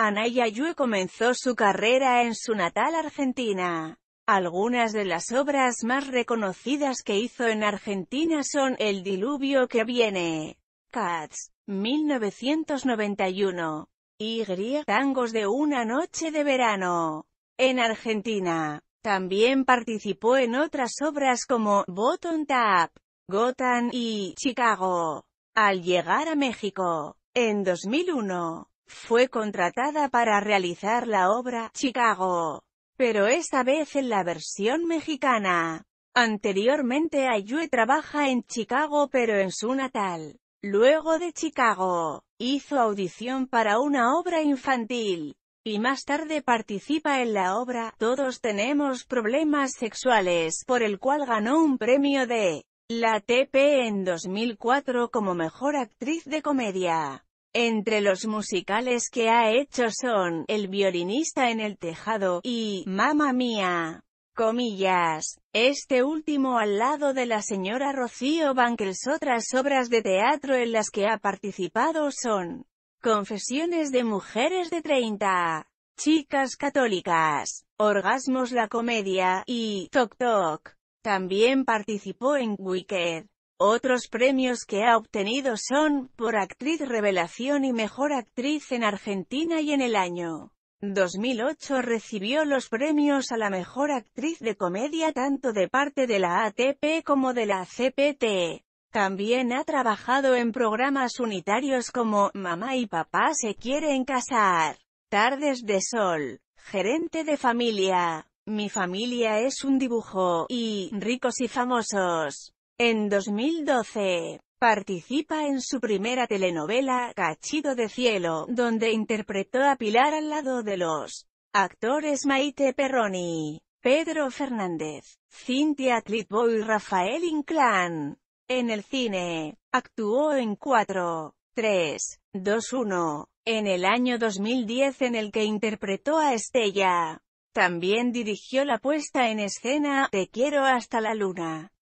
Anaya Yue comenzó su carrera en su natal Argentina. Algunas de las obras más reconocidas que hizo en Argentina son El diluvio que viene, Cats, 1991, y Tangos de una noche de verano, en Argentina. También participó en otras obras como Bottom Tap, Gotham y Chicago. Al llegar a México, en 2001, fue contratada para realizar la obra «Chicago», pero esta vez en la versión mexicana. Anteriormente Ayue trabaja en Chicago pero en su natal. Luego de Chicago, hizo audición para una obra infantil, y más tarde participa en la obra Todos tenemos problemas sexuales, por el cual ganó un premio de la TP en 2004 como mejor actriz de comedia. Entre los musicales que ha hecho son El violinista en el tejado y Mamma Mía. Comillas. Este último al lado de la señora Rocío Banquels. Otras obras de teatro en las que ha participado son Confesiones de mujeres de 30, Chicas católicas, Orgasmos la comedia y Tok Tok. También participó en Wicked. Otros premios que ha obtenido son, por actriz revelación y mejor actriz en Argentina y en el año 2008 recibió los premios a la mejor actriz de comedia tanto de parte de la ATP como de la CPT. También ha trabajado en programas unitarios como Mamá y Papá se quieren casar, Tardes de Sol, Gerente de Familia, Mi familia es un dibujo y Ricos y famosos. En 2012, participa en su primera telenovela, Cachido de Cielo, donde interpretó a Pilar al lado de los actores Maite Perroni, Pedro Fernández, Cynthia Clitbo y Rafael Inclán. En el cine, actuó en 4, 3, 2, 1, en el año 2010 en el que interpretó a Estella. También dirigió la puesta en escena, Te quiero hasta la luna.